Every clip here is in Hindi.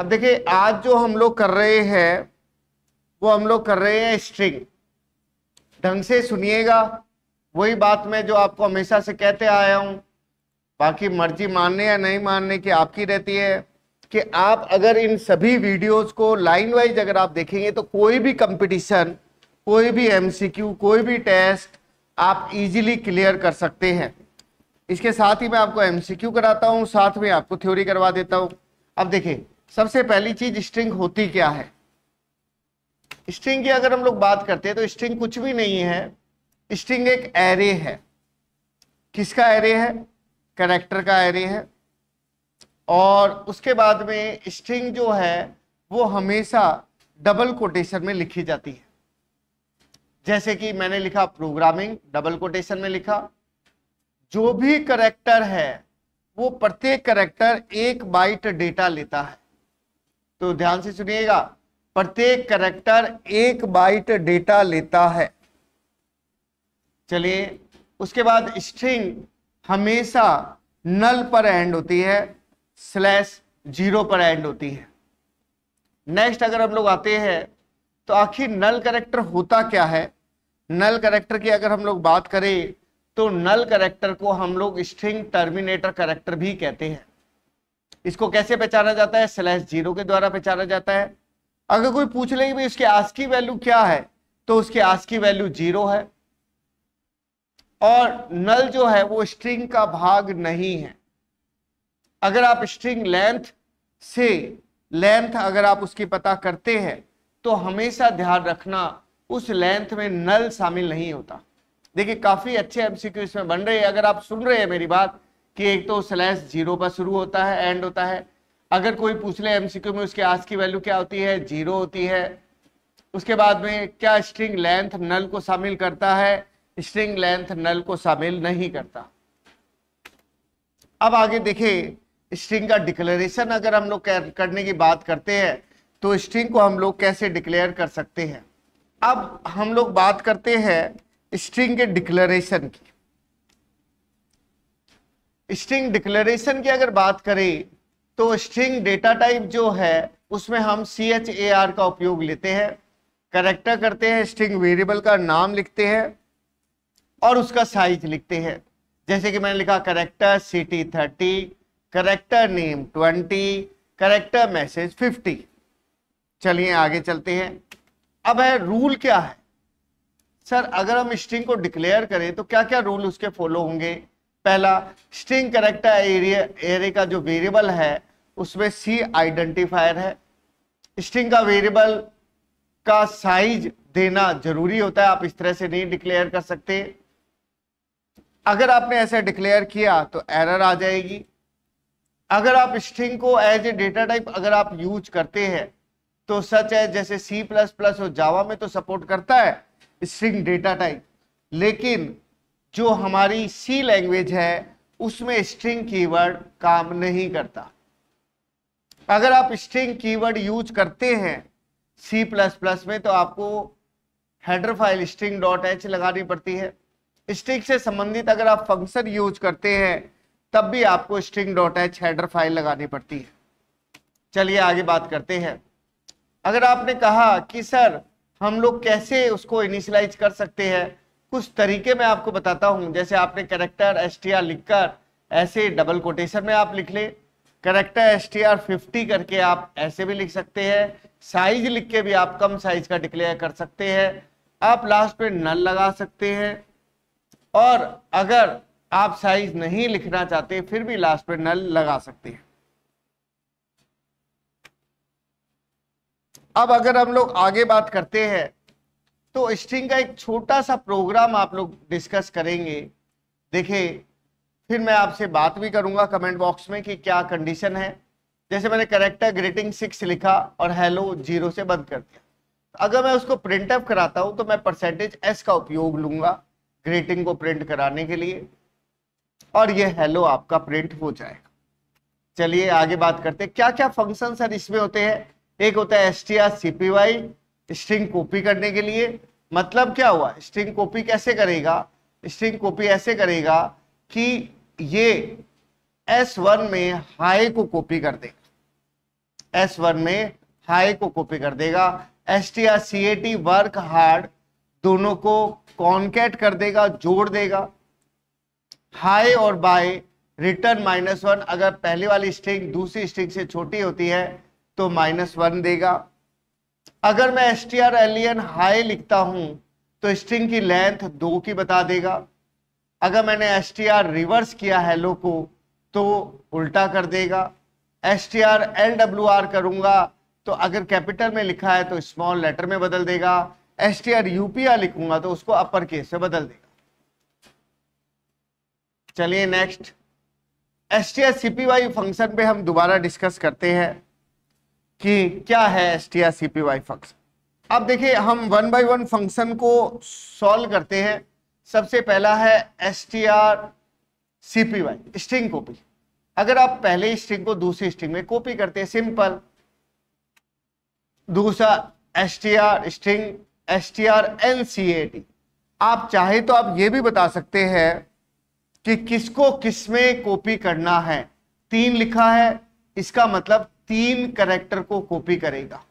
अब देखिए आज जो हम लोग कर रहे हैं वो हम लोग कर रहे हैं स्ट्रिंग ढंग से सुनिएगा वही बात मैं जो आपको हमेशा से कहते आया हूँ बाकी मर्जी मानने या नहीं मानने की आपकी रहती है कि आप अगर इन सभी वीडियोस को लाइन वाइज अगर आप देखेंगे तो कोई भी कंपटीशन कोई भी एमसीक्यू कोई भी टेस्ट आप इजीली क्लियर कर सकते हैं इसके साथ ही मैं आपको एमसीक्यू कराता हूँ साथ में आपको थ्योरी करवा देता हूँ अब देखिए सबसे पहली चीज स्ट्रिंग होती क्या है स्ट्रिंग की अगर हम लोग बात करते हैं तो स्ट्रिंग कुछ भी नहीं है स्ट्रिंग एक एरे है किसका एरे है करेक्टर का एरे है और उसके बाद में स्ट्रिंग जो है वो हमेशा डबल कोटेशन में लिखी जाती है जैसे कि मैंने लिखा प्रोग्रामिंग डबल कोटेशन में लिखा जो भी करेक्टर है वो प्रत्येक करेक्टर एक बाइट डेटा लेता है तो ध्यान से सुनिएगा प्रत्येक करेक्टर एक बाइट डेटा लेता है चलिए उसके बाद स्ट्रिंग हमेशा नल पर एंड होती है स्लैश जीरो पर एंड होती है नेक्स्ट अगर हम लोग आते हैं तो आखिर नल करेक्टर होता क्या है नल करेक्टर की अगर हम लोग बात करें तो नल करेक्टर को हम लोग स्ट्रिंग टर्मिनेटर करेक्टर भी कहते हैं इसको कैसे पहचाना जाता है स्लैश जीरो के द्वारा पहचाना जाता है अगर कोई पूछ ले भाई उसके आज की वैल्यू क्या है तो उसके आज की वैल्यू जीरो है और नल जो है वो स्ट्रिंग का भाग नहीं है अगर आप स्ट्रिंग लेंथ से लेंथ अगर आप उसकी पता करते हैं तो हमेशा ध्यान रखना उस लेंथ में नल शामिल नहीं होता देखिए काफी अच्छे एमसीक्यू इसमें बन रहे हैं अगर आप सुन रहे हैं मेरी बात कि एक तो स्लैश जीरो पर शुरू होता है एंड होता है अगर कोई पूछ ले एमसीक्यू में उसके आज की वैल्यू क्या होती है जीरो होती है उसके बाद में क्या स्ट्रिंग लेंथ नल को शामिल करता है स्ट्रिंग लेंथ नल को शामिल नहीं करता अब आगे देखे स्ट्रिंग का डिक्लेरेशन अगर हम लोग करने की बात करते हैं तो स्ट्रिंग को हम लोग कैसे डिक्लेयर कर सकते हैं अब हम लोग बात करते हैं स्ट्रिंग के डिक्लेरेशन की स्ट्रिंग डिक्लेरेशन की अगर बात करें तो स्ट्रिंग डेटा टाइप जो है उसमें हम सी एच ए आर का उपयोग लेते हैं करेक्टर करते हैं स्ट्रिंग वेरिएबल का नाम लिखते हैं और उसका साइज लिखते हैं जैसे कि मैंने लिखा character city thirty character name twenty character message fifty चलिए आगे चलते हैं अब है रूल क्या है सर अगर हम स्ट्रिंग को डिक्लेयर करें तो क्या क्या रूल उसके फॉलो होंगे पहला स्ट्रिंग करेक्टर एरिया एरे का जो वेरिएबल है उसमें सी आइडेंटिफायर है स्ट्रिंग का वेरिएबल का साइज देना जरूरी होता है आप इस तरह से नहीं डिक्लेयर कर सकते अगर आपने ऐसा डिक्लेयर किया तो एरर आ जाएगी अगर आप स्ट्रिंग को एज ए डेटा टाइप अगर आप यूज करते हैं तो सच है जैसे सी प्लस प्लस और जावा में तो सपोर्ट करता है स्ट्रिंग डेटा टाइप लेकिन जो हमारी सी लैंग्वेज है उसमें स्ट्रिंग कीवर्ड काम नहीं करता अगर आप स्ट्रिंग कीवर्ड यूज करते हैं सी प्लस प्लस में तो आपको header file string dot H लगानी पड़ती है स्ट्रिंग से संबंधित अगर आप फंक्शन यूज करते हैं तब भी आपको string dot H header file लगानी पड़ती है चलिए आगे बात करते हैं अगर आपने कहा कि सर हम लोग कैसे उसको इनिशलाइज कर सकते हैं कुछ तरीके मैं आपको बताता हूं जैसे आपने करेक्टर एस टी आर लिखकर ऐसे डबल कोटेशन में आप लिख ले character S T R fifty करके आप ऐसे भी लिख सकते हैं साइज लिख के भी आप कम साइज का डिक्लेयर कर सकते हैं आप लास्ट में नल लगा सकते हैं और अगर आप साइज नहीं लिखना चाहते फिर भी लास्ट में नल लगा सकते हैं अब अगर हम लोग आगे बात करते हैं तो स्ट्रिंग का एक छोटा सा प्रोग्राम आप लोग डिस्कस करेंगे देखे फिर मैं आपसे बात भी करूंगा कमेंट बॉक्स में कि क्या कंडीशन है जैसे मैंने करेक्टर ग्रेटिंग सिक्स लिखा और हेलो जीरो से बंद कर दिया अगर मैं उसको प्रिंट अप कराता हूं तो मैं परसेंटेज एस का उपयोग लूंगा ग्रेटिंग को प्रिंट कराने के लिए और ये हेलो आपका प्रिंट हो जाएगा चलिए आगे बात करते हैं क्या क्या फंक्शन सर इसमें होते हैं एक होता है S T R C P Y string copy करने के लिए मतलब क्या हुआ स्ट्रिंग कॉपी कैसे करेगा स्ट्रिंग कॉपी ऐसे करेगा कि ये S1 में हाई को कॉपी कर देगा S1 में हाई को कॉपी कर देगा S T R C A T work hard दोनों को कॉन्केट कर देगा जोड़ देगा हाई और बाय रिटर्न माइनस वन अगर पहले वाली स्ट्रिंग दूसरी स्ट्रिंग से छोटी होती है तो माइनस वन देगा अगर मैं S T R L E N लिखता हूं तो स्ट्रिंग की लेंथ दो की बता देगा अगर मैंने एस टी आर रिवर्स किया हेलो को तो उल्टा कर देगा S T R L W R करूंगा तो अगर कैपिटल में लिखा है तो स्मॉल लेटर में बदल देगा एस टी आर यूपीआर लिखूंगा तो उसको अपर केस में बदल देगा चलिए next S T R C P Y function पे हम दोबारा डिस्कस करते हैं कि क्या है S T R C P Y function अब देखिए हम वन बाई वन फंक्शन को सॉल्व करते हैं सबसे पहला है S T R C P Y string copy अगर आप पहले स्ट्रिंग को दूसरी स्ट्रिंग में कॉपी करते हैं सिंपल दूसरा S T R string S T R N C A T आप चाहे तो आप ये भी बता सकते हैं कि किसको किस में कॉपी करना है तीन लिखा है इसका मतलब तीन करेक्टर को कॉपी करेगा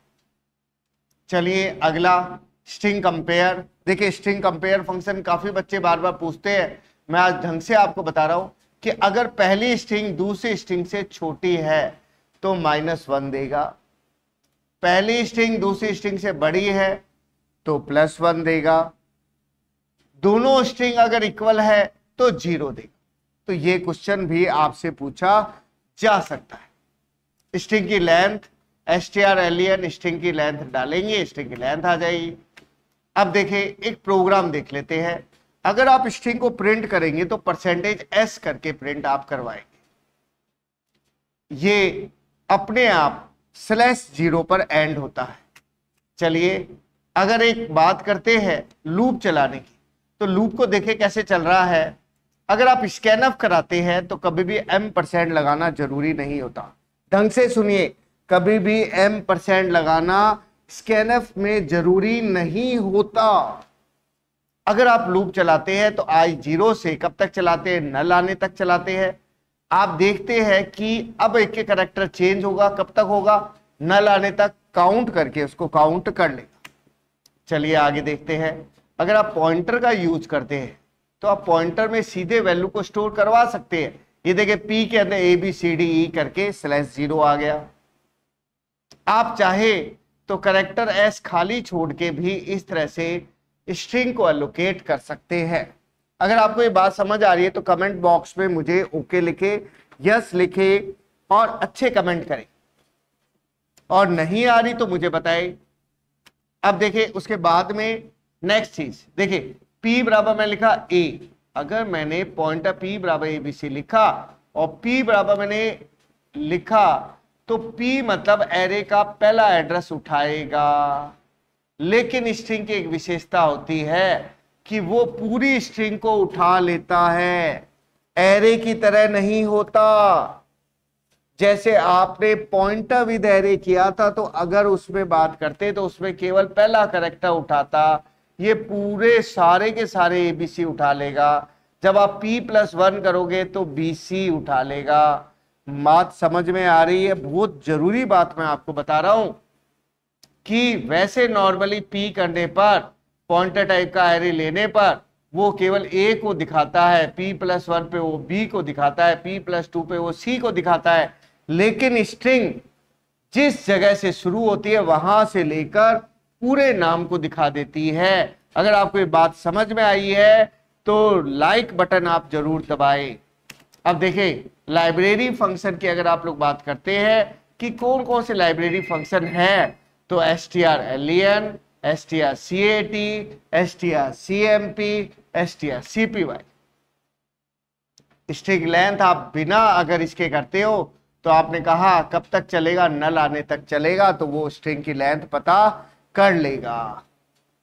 चलिए अगला स्ट्रिंग कंपेयर देखिए स्ट्रिंग कंपेयर फंक्शन काफी बच्चे बार बार पूछते हैं मैं आज ढंग से आपको बता रहा हूं कि अगर पहली स्ट्रिंग दूसरी स्ट्रिंग से छोटी है तो माइनस वन देगा पहली स्ट्रिंग दूसरी स्ट्रिंग से बड़ी है तो प्लस वन देगा दोनों स्ट्रिंग अगर इक्वल है तो जीरो देगा तो ये क्वेश्चन भी आपसे पूछा जा सकता है स्ट्रिंग की लेंथ एस टी आर एलियन स्ट्रिंग की लेंथ डालेंगे स्ट्रिंग की लेंथ आ जाएगी अब देखिए एक प्रोग्राम देख लेते हैं अगर आप स्ट्रिंग को प्रिंट करेंगे तो परसेंटेज एस करके प्रिंट आप करवाएंगे ये अपने आप स्लैश जीरो पर एंड होता है चलिए अगर एक बात करते हैं लूप चलाने की तो लूप को देखे कैसे चल रहा है अगर आप स्कैन अप कराते हैं तो कभी भी एम परसेंट लगाना जरूरी नहीं होता ढंग से सुनिए कभी भी एम परसेंट लगाना स्कैनएफ में जरूरी नहीं होता अगर आप लूप चलाते हैं तो आई जीरो से कब तक चलाते हैं नल आने तक चलाते हैं आप देखते हैं कि अब एक एक करेक्टर चेंज होगा कब तक होगा नल आने तक काउंट करके उसको काउंट कर लेगा चलिए आगे देखते हैं अगर आप पॉइंटर का यूज करते हैं तो आप पॉइंटर में सीधे वैल्यू को स्टोर करवा सकते हैं ये देखे पी के अंदर A B C D E करके स्लैश जीरो आ गया आप चाहे तो करेक्टर एस खाली छोड़ के भी इस तरह से स्ट्रिंग को एलोकेट कर सकते हैं अगर आपको ये बात समझ आ रही है तो कमेंट बॉक्स में मुझे ओके लिखे यस लिखे और अच्छे कमेंट करें और नहीं आ रही तो मुझे बताए अब देखे उसके बाद में नेक्स्ट चीज देखिए पी बराबर मैं लिखा ए अगर मैंने ऑफ पी बराबर एबीसी लिखा और पी बराबर मैंने लिखा तो पी मतलब एरे का पहला एड्रेस उठाएगा लेकिन स्ट्रिंग की एक विशेषता होती है कि वो पूरी स्ट्रिंग को उठा लेता है एरे की तरह नहीं होता जैसे आपने पॉइंटर विद एरे किया था तो अगर उसमें बात करते तो उसमें केवल पहला करेक्टर उठाता ये पूरे सारे के सारे ए बी सी उठा लेगा जब आप पी प्लस वन करोगे तो बी सी उठा लेगा बात समझ में आ रही है बहुत जरूरी बात मैं आपको बता रहा हूं कि वैसे नॉर्मली पी करने पर पॉइंटर टाइप का एरे लेने पर वो केवल ए को दिखाता है पी प्लस वन पे वो बी को दिखाता है पी प्लस टू पे वो सी को दिखाता है लेकिन स्ट्रिंग जिस जगह से शुरू होती है वहां से लेकर पूरे नाम को दिखा देती है अगर आपको ये बात समझ में आई है तो लाइक बटन आप जरूर दबाए अब देखे लाइब्रेरी फंक्शन की अगर आप लोग बात करते हैं कि कौन कौन से लाइब्रेरी फंक्शन है तो एस टी आर एलियन S T R C A T S T R C M P S T R C P Y स्ट्रिक लेंथ आप बिना अगर इसके करते हो तो आपने कहा कब तक चलेगा नल आने तक चलेगा तो वो स्ट्रिंग की लेंथ पता कर लेगा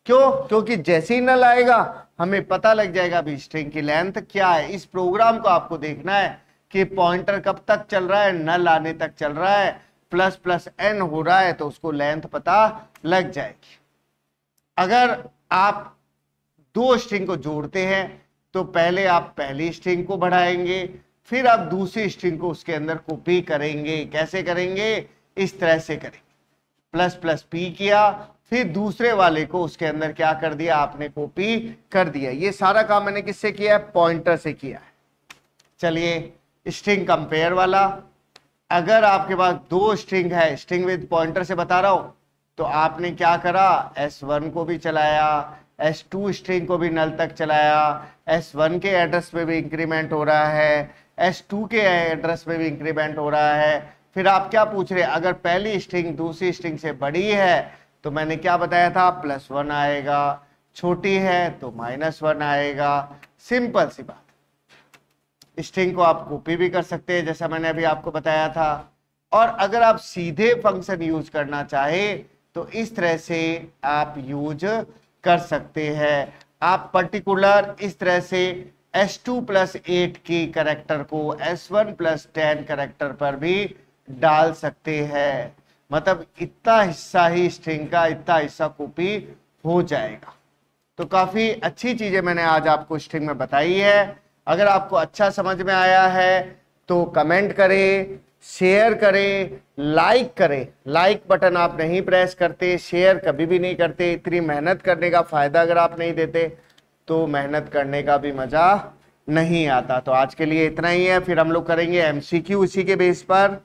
क्यों क्योंकि जैसे ही नल आएगा हमें पता लग जाएगा भी स्ट्रिंग की लेंथ क्या है इस प्रोग्राम को आपको देखना है कि पॉइंटर कब तक चल रहा है नल आने तक चल रहा है प्लस प्लस एन हो रहा है तो उसको लेंथ पता लग जाएगी अगर आप दो स्ट्रिंग को जोड़ते हैं तो पहले आप पहली स्ट्रिंग को बढ़ाएंगे फिर आप दूसरी स्ट्रिंग को उसके अंदर कॉपी करेंगे कैसे करेंगे इस तरह से करेंगे प्लस प्लस पी किया फिर दूसरे वाले को उसके अंदर क्या कर दिया आपने कॉपी कर दिया ये सारा काम मैंने किससे किया है पॉइंटर से किया है चलिए स्ट्रिंग कंपेयर वाला अगर आपके पास दो स्ट्रिंग है स्ट्रिंग विद पॉइंटर से बता रहा हूं तो आपने क्या करा एस वन को भी चलाया एस टू स्ट्रिंग को भी नल तक चलाया एस वन के एड्रेस पे भी इंक्रीमेंट हो रहा है एस टू के एड्रेस पे भी इंक्रीमेंट हो रहा है फिर आप क्या पूछ रहे अगर पहली स्ट्रिंग दूसरी स्ट्रिंग से बड़ी है तो मैंने क्या बताया था प्लस वन आएगा छोटी है तो माइनस वन आएगा सिंपल सी बात स्ट्रिंग को आप कॉपी भी कर सकते हैं जैसा मैंने अभी आपको बताया था और अगर आप सीधे फंक्शन यूज करना चाहे तो इस तरह से आप यूज कर सकते हैं आप पर्टिकुलर इस तरह से एस टू प्लस एट के करेक्टर को S one plus ten character पर भी डाल सकते हैं मतलब इतना हिस्सा ही स्ट्रिंग का इतना हिस्सा कॉपी हो जाएगा तो काफ़ी अच्छी चीज़ें मैंने आज आपको स्ट्रिंग में बताई है अगर आपको अच्छा समझ में आया है तो कमेंट करें शेयर करें लाइक करें लाइक बटन आप नहीं प्रेस करते शेयर कभी भी नहीं करते इतनी मेहनत करने का फ़ायदा अगर आप नहीं देते तो मेहनत करने का भी मज़ा नहीं आता तो आज के लिए इतना ही है फिर हम लोग करेंगे एमसीक्यू उसी के बेस पर